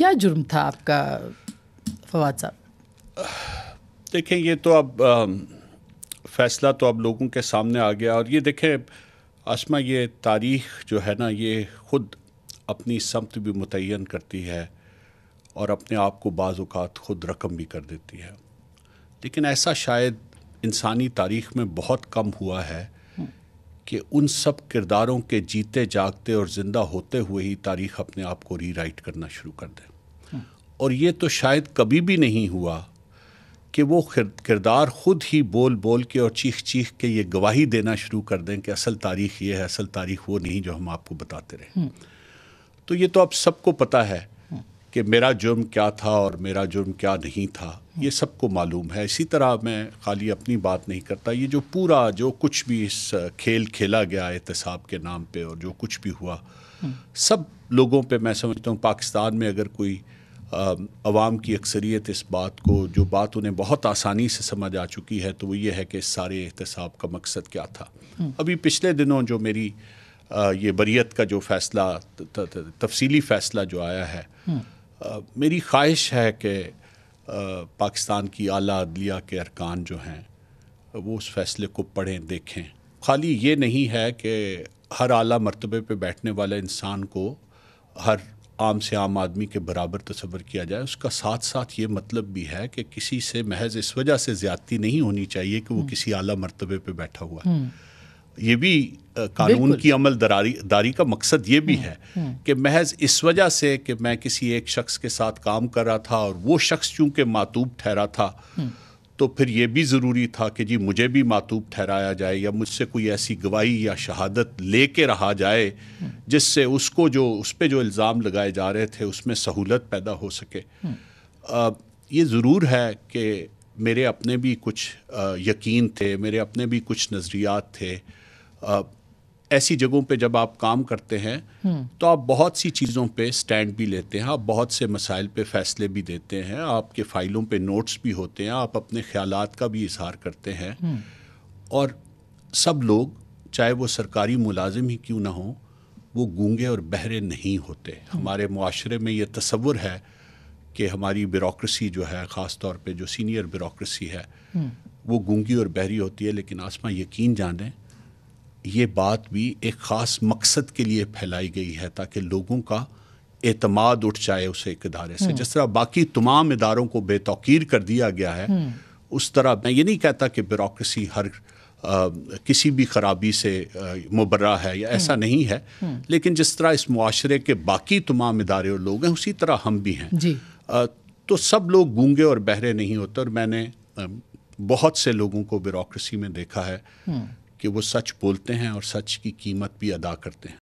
क्या जुर्म था आपका फवाद साहब देखें ये तो अब फैसला तो अब लोगों के सामने आ गया और ये देखें आसमा ये तारीख जो है ना ये ख़ुद अपनी समत भी मुतन करती है और अपने आप को बाज़ात ख़ुद रकम भी कर देती है लेकिन ऐसा शायद इंसानी तारीख में बहुत कम हुआ है कि उन सब किरदारों के जीते जागते और ज़िंदा होते हुए ही तारीख अपने आप को रीराइट करना शुरू कर दें हम्म। और ये तो शायद कभी भी नहीं हुआ कि वो किरदार ख़ुद ही बोल बोल के और चीख चीख के ये गवाही देना शुरू कर दें कि असल तारीख ये है असल तारीख वो नहीं जो हम आपको बताते रहे हम्म। तो ये तो आप सबको पता है कि मेरा जुर्म क्या था और मेरा जुर्म क्या नहीं था ये सबको मालूम है इसी तरह मैं खाली अपनी बात नहीं करता ये जो पूरा जो कुछ भी इस खेल खेला गया एहतसाब के नाम पे और जो कुछ भी हुआ हम्म। सब लोगों पे मैं समझता हूँ पाकिस्तान में अगर कोई आवाम की अक्सरियत इस बात को जो बात उन्हें बहुत आसानी से समझ आ चुकी है तो वो ये है कि सारे एहतसाब का मकसद क्या था हम्म। अभी पिछले दिनों जो मेरी ये बरीत का जो फैसला तफसीली फैसला जो आया है हम्म। मेरी ख्वाहिश है कि पाकिस्तान की आला अदलिया के अरकान जो हैं वो उस फैसले को पढ़ें देखें खाली ये नहीं है कि हर आला मरतबे पे बैठने वाले इंसान को हर आम से आम आदमी के बराबर तस्वर किया जाए उसका साथ साथ ये मतलब भी है कि किसी से महज इस वजह से ज़्यादती नहीं होनी चाहिए कि वो हम्म। किसी आला मरतबे पे बैठा हुआ है हम्म। ये भी कानून की अमल दरारी दारी का मकसद ये भी हम्म, है हम्म। कि महज इस वजह से कि मैं किसी एक शख्स के साथ काम कर रहा था और वो शख्स चूँकि मातूब ठहरा था हम्म। तो फिर ये भी ज़रूरी था कि जी मुझे भी मातूब ठहराया जाए या मुझसे कोई ऐसी गवाही या शहादत ले के रहा जाए जिससे उसको जो उस पर जो इल्ज़ाम लगाए जा रहे थे उसमें सहूलत पैदा हो सके आ, ये ज़रूर है कि मेरे अपने भी कुछ यकीन थे मेरे अपने भी कुछ नज़रियात थे ऐसी जगहों पे जब आप काम करते हैं हम्म। तो आप बहुत सी चीज़ों पे स्टैंड भी लेते हैं आप बहुत से मसाइल पे फैसले भी देते हैं आपके फाइलों पे नोट्स भी होते हैं आप अपने ख्याल का भी इजहार करते हैं हम्म। और सब लोग चाहे वो सरकारी मुलाजिम ही क्यों ना हो वो गूंगे और बहरे नहीं होते हम्म। हमारे माशरे में ये तस्वुर है कि हमारी ब्यूरोसी जो है ख़ास तौर पर जो सीनियर ब्यूरोसी है हम्म। वो गूँगी और बहरी होती है लेकिन आसमां यकीन जानें ये बात भी एक ख़ास मकसद के लिए फैलाई गई है ताकि लोगों का एतमाद उठ जाए उस एक इदारे से हम्म। जिस तरह बाकी तमाम इदारों को बेतौकीर कर दिया गया है हम्म। उस तरह मैं ये नहीं कहता कि ब्यूरोसी हर आ, किसी भी खराबी से मुबर्रा है या ऐसा नहीं है लेकिन जिस तरह इस माशरे के बाकी तमाम इदारे और लोग हैं उसी तरह हम भी हैं तो सब लोग गूंगे और बहरे नहीं होते और मैंने बहुत से लोगों को ब्यूरोक्रेसी में देखा है हम्म। कि वो सच बोलते हैं और सच की कीमत भी अदा करते हैं